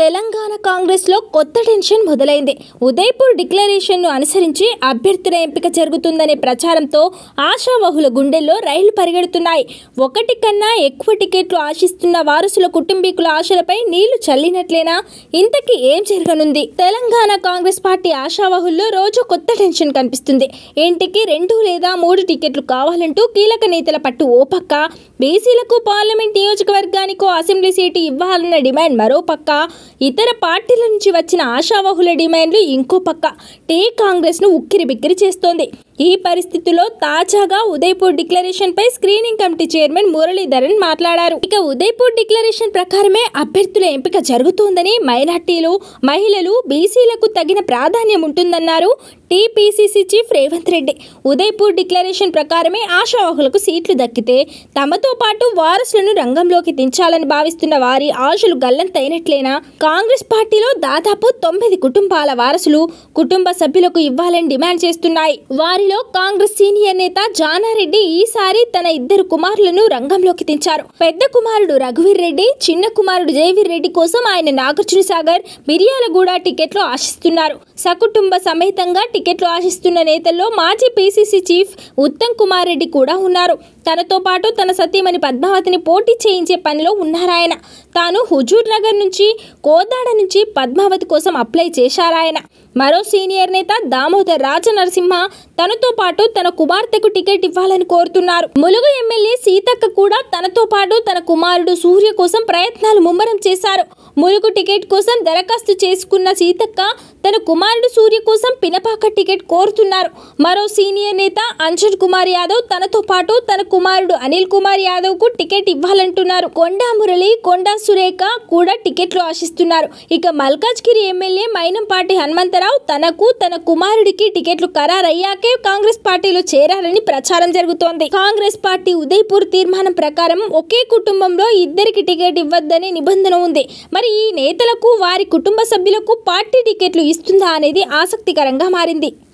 తెలంగాణ కాంగ్రెస్లో కొత్త టెన్షన్ మొదలైంది ఉదయ్పూర్ డిక్లరేషన్ను అనుసరించి అభ్యర్థుల ఎంపిక జరుగుతుందనే ప్రచారంతో ఆశావహుల గుండెల్లో రైళ్లు పరిగెడుతున్నాయి ఒకటి కన్నా ఎక్కువ టికెట్లు ఆశిస్తున్న వారసుల కుటుంబీకుల ఆశలపై నీళ్లు చల్లినట్లేనా ఇంతకీ ఏం జరగనుంది తెలంగాణ కాంగ్రెస్ పార్టీ ఆశావహుల్లో రోజు కొత్త టెన్షన్ కనిపిస్తుంది ఇంటికి రెండు లేదా మూడు టికెట్లు కావాలంటూ కీలక నేతల పట్టు ఓ పక్క బీసీలకు పార్లమెంట్ నియోజకవర్గానికో అసెంబ్లీ సీటు ఇవ్వాలన్న డిమాండ్ మరో పక్క ఇతర పార్టీల నుంచి వచ్చిన ఆశావహుల డిమాండ్లు ఇంకో పక్క టీ కాంగ్రెస్ను ఉక్కిరి బిక్కిరి చేస్తోంది ఈ పరిస్థితిలో తాజాగా ఉదయపూర్ డిక్లరేషన్ పై స్క్రీనింగ్ కమిటీ చైర్మన్ మురళీధరన్ మాట్లాడారు ఇక ఉదయపూర్ డిక్లరేషన్ ప్రకారమే అభ్యర్థుల ఎంపిక జరుగుతోందని మైనార్టీలు మహిళలు బీసీలకు తగిన ప్రాధాన్యం ఉంటుందన్నారు TPCC chief Revanth Reddy Udaipur declaration ప్రకారమే ఆశావాహులకు సీట్లు దక్కితే తమతో పాటు వారసులను రంగంలోకి దించాలని భావిస్తున్న వారి ఆశలు గల్లంతైనట్లేనా కాంగ్రెస్ పార్టీలో దాదాపు తొమ్మిది కుటుంబాల వారసులు కుటుంబ సభ్యులకు ఇవ్వాలని డిమాండ్ చేస్తున్నాయి వారిలో కాంగ్రెస్ సీనియర్ నేత జానారెడ్డి ఈసారి తన ఇద్దరు కుమారులను రంగంలోకి తెచ్చారు పెద్ద కుమారుడు రఘువీర్ రెడ్డి చిన్న కుమారుడు జయవీర్ రెడ్డి కోసం ఆయన నాగార్జున సాగర్ మిర్యాలగూడ టికెట్లు ఆశిస్తున్నారు సకుటుంబ సమేతంగా టికెట్లు ఆశిస్తున్న నేతల్లో మాజీ పీసీసీ చీఫ్ ఉత్తమ్ కుమార్ రెడ్డి కూడా ఉన్నారు తనతో పాటు తన సతీమణి పద్మావతిని పోటీ చేయించే పనిలో ఉన్నారాయన తాను హుజూర్ నగర్ నుంచి కోదాడ నుంచి పద్మావతి కోసం అప్లై చేశారాయన మరో సీనియర్ నేత దామోదర్ రాజనరసింహ తనతో పాటు తన కుమార్తెకు టికెట్ ఇవ్వాలని కోరుతున్నారు ములుగు ఎమ్మెల్యే సీతక్క కూడా తనతో పాటు తన కుమారుడు సూర్య కోసం ప్రయత్నాలు ముమ్మరం చేశారు మురుగు టికెట్ కోసం దరఖాస్తు చేసుకున్న సీతక్క తన కుమారుడు సూర్య కోసం పినపాక టికెట్ కోరుతున్నారు మరో సీనియర్ నేత అంజన్ కుమార్ యాదవ్ తనతో పాటు తన కుమారుడు అనిల్ కుమార్ యాదవ్కు టికెట్ ఇవ్వాలంటున్నారు కొండా మురళి కొండా సురేఖ కూడా టికెట్లు ఆశిస్తున్నారు ఇక మల్కాజ్గిరి ఎమ్మెల్యే మైనంపాటి హనుమంతరావు తనకు తన కుమారుడికి టికెట్లు ఖరారయ్యాకే కాంగ్రెస్ పార్టీలో చేరాలని ప్రచారం జరుగుతోంది కాంగ్రెస్ పార్టీ ఉదయపూర్ తీర్మానం ప్రకారం ఒకే కుటుంబంలో ఇద్దరికి టికెట్ ఇవ్వద్దనే నిబంధన ఉంది మరి మరి ఈ నేతలకు వారి కుటుంబ సభ్యులకు పార్టీ టికెట్లు ఇస్తుందా అనేది ఆసక్తికరంగా మారింది